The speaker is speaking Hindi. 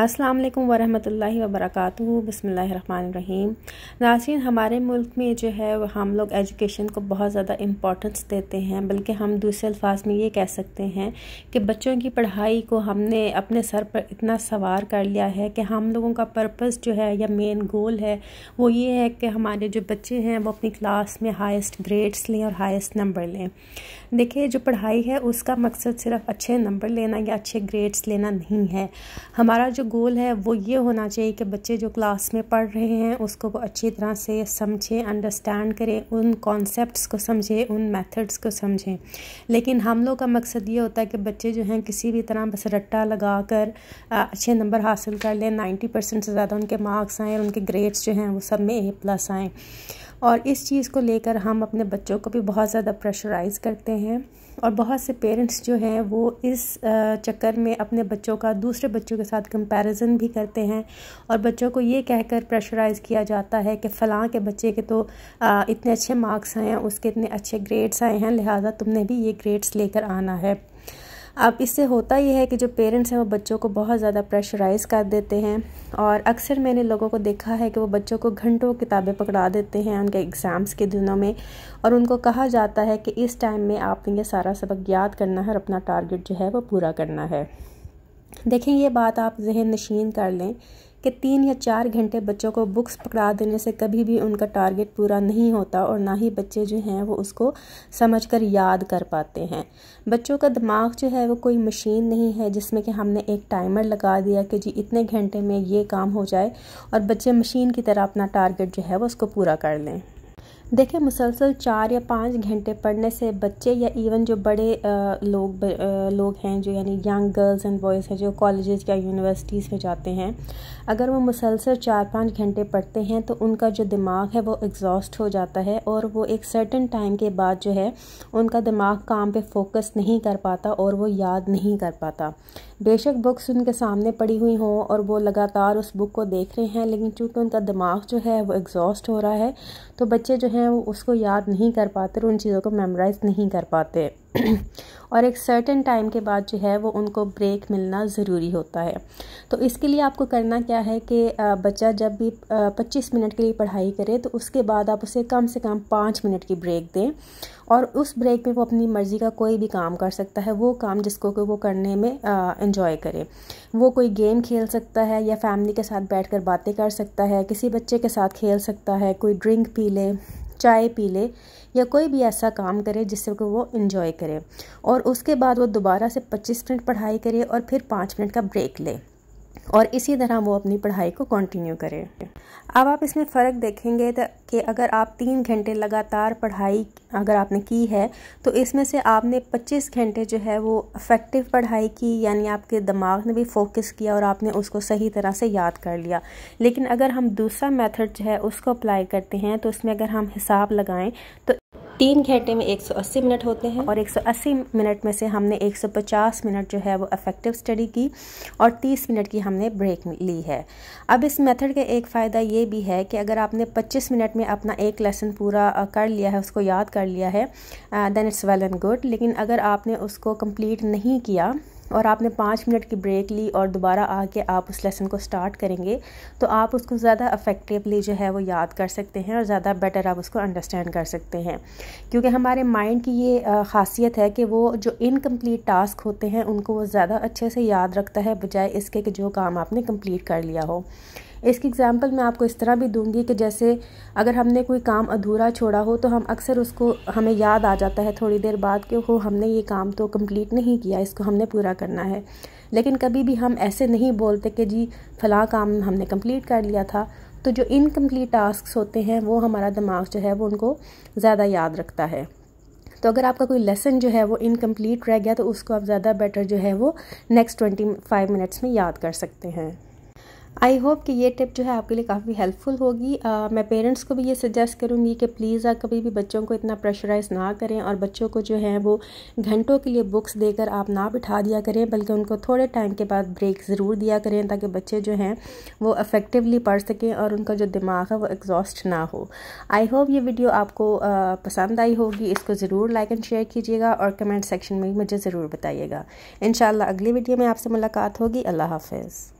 अस्सलाम वालेकुम वरहमतुल्लाहि वबरकatuह बिस्मिल्लाहिर्रहमानिर्रहीम नाज़रीन हमारे मुल्क में जो है हम लोग एजुकेशन को बहुत ज़्यादा इम्पोर्टेंस देते हैं बल्कि हम दूसरे अल्फाज में ये कह सकते हैं कि बच्चों की पढ़ाई को हमने अपने सर पर इतना सवार कर लिया है कि हम लोगों का पर्पस जो है या मेन गोल है वो ये है कि हमारे जो बच्चे हैं वो अपनी क्लास में हाइस्ट ग्रेड्स लें और हाइस्ट नंबर लें देखिए जो पढ़ाई है उसका मकसद सिर्फ अच्छे नंबर लेना या अच्छे ग्रेड्स लेना नहीं है हमारा जो गोल है वो ये होना चाहिए कि बच्चे जो क्लास में पढ़ रहे हैं उसको वो अच्छी तरह से समझें अंडरस्टैंड करें उन कॉन्सेप्ट्स को समझें उन मेथड्स को समझें लेकिन हम लोग का मकसद ये होता है कि बच्चे जो हैं किसी भी तरह बस रट्टा लगा कर अच्छे नंबर हासिल कर लें नाइन्टी परसेंट से ज़्यादा उनके मार्क्स आएँ और उनके ग्रेड्स जो हैं वो सब में ए प्लस आएँ और इस चीज़ को लेकर हम अपने बच्चों को भी बहुत ज़्यादा प्रेशराइज़ करते हैं और बहुत से पेरेंट्स जो हैं वो इस चक्कर में अपने बच्चों का दूसरे बच्चों के साथ कंपैरिजन भी करते हैं और बच्चों को ये कहकर प्रेशराइज़ किया जाता है कि फ़लाँ के बच्चे के तो इतने अच्छे मार्क्स आए हैं उसके इतने अच्छे ग्रेड्स आए हैं लिहाजा तुमने भी ये ग्रेड्स लेकर आना है अब इससे होता यह है कि जो पेरेंट्स हैं वो बच्चों को बहुत ज़्यादा प्रेशराइज़ कर देते हैं और अक्सर मैंने लोगों को देखा है कि वो बच्चों को घंटों किताबें पकड़ा देते हैं उनके एग्ज़ाम्स के दिनों में और उनको कहा जाता है कि इस टाइम में आपने ये सारा सबक याद करना है और अपना टारगेट जो है वो पूरा करना है देखें ये बात आप जहन नशीन कर लें कि तीन या चार घंटे बच्चों को बुक्स पकड़ा देने से कभी भी उनका टारगेट पूरा नहीं होता और ना ही बच्चे जो हैं वो उसको समझ कर याद कर पाते हैं बच्चों का दिमाग जो है वो कोई मशीन नहीं है जिसमें कि हमने एक टाइमर लगा दिया कि जी इतने घंटे में ये काम हो जाए और बच्चे मशीन की तरह अपना टारगेट जो है वो उसको पूरा कर लें देखिए मुसलसल चार या पाँच घंटे पढ़ने से बच्चे या इवन जो बड़े लोग लोग हैं जो यानी यंग गर्ल्स एंड बॉयज़ हैं जो कॉलेजेस या यूनिवर्सिटीज़ में जाते हैं अगर वो मुसलसल चार पाँच घंटे पढ़ते हैं तो उनका जो दिमाग है वो एग्जॉस्ट हो जाता है और वो एक सर्टन टाइम के बाद जो है उनका दिमाग काम पर फोकस नहीं कर पाता और वो याद नहीं कर पाता बेशक बुक्स उनके सामने पड़ी हुई हों और वो लगातार उस बुक को देख रहे हैं लेकिन चूँकि उनका दिमाग जो है वो एग्जॉस्ट हो रहा है तो बच्चे जो हैं वो उसको याद नहीं कर पाते और उन चीज़ों को मेमोराइज़ नहीं कर पाते और एक सर्टेन टाइम के बाद जो है वो उनको ब्रेक मिलना ज़रूरी होता है तो इसके लिए आपको करना क्या है कि बच्चा जब भी 25 मिनट के लिए पढ़ाई करे तो उसके बाद आप उसे कम से कम पाँच मिनट की ब्रेक दें और उस ब्रेक में वो अपनी मर्ज़ी का कोई भी काम कर सकता है वो काम जिसको कि वो करने में इंजॉय करे वो कोई गेम खेल सकता है या फैमिली के साथ बैठ बातें कर सकता है किसी बच्चे के साथ खेल सकता है कोई ड्रिंक पी लें चाय पी ले या कोई भी ऐसा काम करे जिससे कि वो इन्जॉय करे और उसके बाद वो दोबारा से पच्चीस मिनट पढ़ाई करे और फिर पाँच मिनट का ब्रेक ले और इसी तरह वो अपनी पढ़ाई को कंटिन्यू करें अब आप इसमें फ़र्क देखेंगे कि अगर आप तीन घंटे लगातार पढ़ाई अगर आपने की है तो इसमें से आपने 25 घंटे जो है वो अफेक्टिव पढ़ाई की यानी आपके दिमाग ने भी फोकस किया और आपने उसको सही तरह से याद कर लिया लेकिन अगर हम दूसरा मेथड जो है उसको अप्लाई करते हैं तो उसमें अगर हम हिसाब लगाएं तो तीन घंटे में 180 मिनट होते हैं और 180 मिनट में से हमने 150 मिनट जो है वो अफेक्टिव स्टडी की और 30 मिनट की हमने ब्रेक ली है अब इस मेथड का एक फ़ायदा ये भी है कि अगर आपने 25 मिनट में अपना एक लेसन पूरा कर लिया है उसको याद कर लिया है then it's well and good लेकिन अगर आपने उसको कम्प्लीट नहीं किया और आपने पाँच मिनट की ब्रेक ली और दोबारा आके आप उस लेसन को स्टार्ट करेंगे तो आप उसको ज़्यादा अफेक्टिवली जो है वो याद कर सकते हैं और ज़्यादा बेटर आप उसको अंडरस्टैंड कर सकते हैं क्योंकि हमारे माइंड की ये खासियत है कि वो जो इनकम्प्लीट टास्क होते हैं उनको वो ज़्यादा अच्छे से याद रखता है बजाय इसके कि जो काम आपने कम्प्लीट कर लिया हो इसकी एग्ज़ाम्पल मैं आपको इस तरह भी दूंगी कि जैसे अगर हमने कोई काम अधूरा छोड़ा हो तो हम अक्सर उसको हमें याद आ जाता है थोड़ी देर बाद कि हो हमने ये काम तो कंप्लीट नहीं किया इसको हमने पूरा करना है लेकिन कभी भी हम ऐसे नहीं बोलते कि जी फला काम हमने कम्प्लीट कर लिया था तो जो इनकम्प्लीट टास्क होते हैं वो हमारा दिमाग जो है वो उनको ज़्यादा याद रखता है तो अगर आपका कोई लेसन जो है वो इनकम्प्लीट रह गया तो उसको आप ज़्यादा बेटर जो है वो नेक्स्ट ट्वेंटी फाइव मिनट्स में याद कर सकते हैं आई होप कि ये टिप जो है आपके लिए काफ़ी हेल्पफुल होगी uh, मैं पेरेंट्स को भी ये सजेस्ट करूँगी कि प्लीज़ आप कभी भी बच्चों को इतना प्रेशराइज ना करें और बच्चों को जो है वो घंटों के लिए बुक्स देकर आप ना बिठा दिया करें बल्कि उनको थोड़े टाइम के बाद ब्रेक ज़रूर दिया करें ताकि बच्चे जो हैं वो अफेक्टिवली पढ़ सकें और उनका जो दिमाग है वो एग्जॉस्ट ना हो आई होप ये वीडियो आपको uh, पसंद आई होगी इसको ज़रूर लाइक एंड शेयर कीजिएगा और कमेंट सेक्शन में मुझे ज़रूर बताइएगा इन अगली वीडियो में आपसे मुलाकात होगी अल्लाह हाफिज़